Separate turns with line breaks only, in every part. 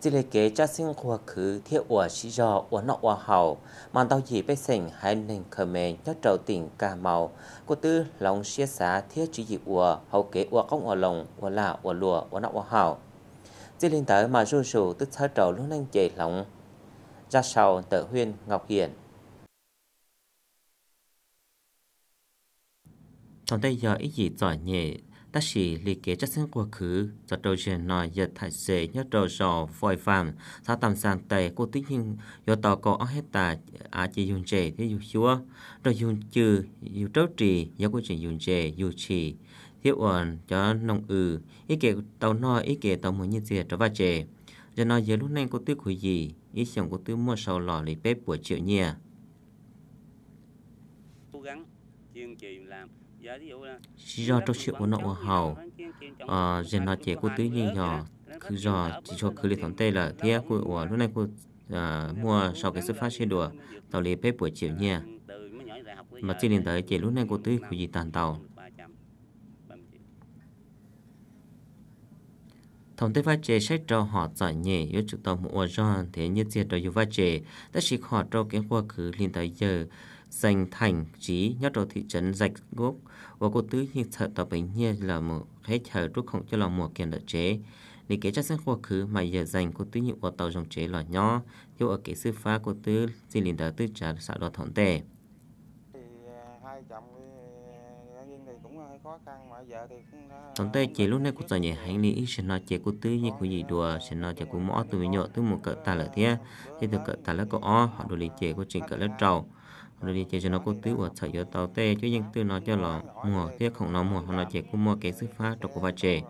chỉ lấy kế cha sinh quá khứ thiệu ủa sĩ do ủa nọ ủa hào mà tàu gì bây sảnh hay nền khờ mê nhất trầu tỉnh cà mau của tư lòng xia xá thiết chỉ dị ủa hậu kế ủa công ủa lòng ủa lạ ủa lùa ủa nọ ủa hào chỉ lên tới mà ru rù tức xa trầu luôn anh chạy lòng ra sau tờ huyên ngọc hiển trong đây giờ ý gì giỏi nhẹ ta chỉ lì kế chất sinh quá khứ cho đầu diện nói giờ thải dễ nhất đầu rõ phòi phạm sao tạm sàng tệ cô tính hình do tàu có ở hết tà à chỉ dùng trẻ thế dùng chúa rồi dùng chữ dùng trấu trì do quá trình dùng trẻ dùng chỉ thiếu ổn cho nông ừ ý kế tàu nói ý kế tàu muốn như thế trở vào trẻ giờ nói giờ lúc này cô tư khủy gì ý chồng cô tư mua sầu lò lì bếp buổi triệu nhia cố gắng chuyên trì làm do trong sự của nọ hầu ờ dân nó chỉ của tứ nhiên nhỏ cứ do chỉ cho cứ lịch thống tê là thế của lúc này của ờ, mua sau cái xuất phát sinh đùa tàu lì bếp buổi chiều nha ừ, mà trên điện tới chỉ lúc này của tứ của gì tàn tàu thông tin phát chế sách cho họ giải nhẹ yếu trực tàu mua do thế như tiệt đó yêu phát chế tất chỉ họ cho cái quá khứ liên tới giờ giành thành trí nhất rồi thị trấn rạch gốc và cô tứ như thật tập bình như là một hết thở rút không cho là mùa kiện lợi chế để kể chắc sẽ quá khứ mà giờ dành cô tứ như ở tàu dòng chế là nhỏ dù ở cái sư phá cô tứ xin liền đỡ tư trả xã đó thọn tề tổng à, à, tề chỉ lúc này cũng giải nhảy hành lý sẽ nói chế cô tứ như của gì đùa sẽ nói chế của mõ từ nhỏ từ một cỡ tà lợi thế thì từ cỡ tà lợi có o họ đồ lý chế của trình cỡ lớp trầu rồi đi chơi cho nó có tứ và sợi gió tàu tê chứ dân tư nó cho lò mùa kia không nó mùa nó chỉ cũng mua cái sư phá trong của vật trẻ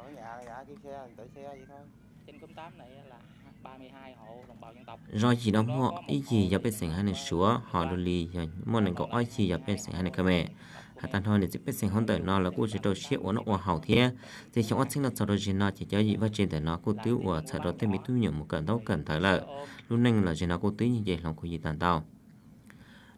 rồi chỉ đó mua ý gì giờ bên sinh hai này sửa họ đồ lì rồi mua này có ai gì giờ bên sinh hai này khmer hạ tan thôi để giúp bên sinh hôn tới nó là cô chỉ đầu xếp của nó ở hậu thế thì chúng sinh là sau đó gì nó chỉ cho gì vật trên tới nó cô tứ ở sau đó thêm bị thu nhập một cần đâu cần thời lợi lúc này là gì nó cô tứ như vậy lòng cô gì tàn tao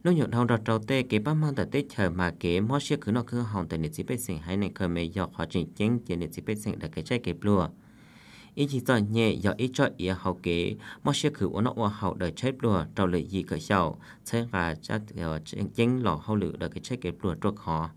lúc nhột hồng rọt trâu tê kế ba mang tại tết chờ mà kế mót xe cứ nó cứ hồng tại nền chỉ biết sinh hay nền khởi mê dọc họ trình chính trên nền chỉ biết sinh đã cái trái kế lùa ít chỉ cho nhẹ do ít cho ý hậu kế mót xe cứ uống nó uống hậu đời chết lùa trâu lệ gì cởi sầu thế là chắc chính lọ hậu lự đời cái trái kế lùa trục họ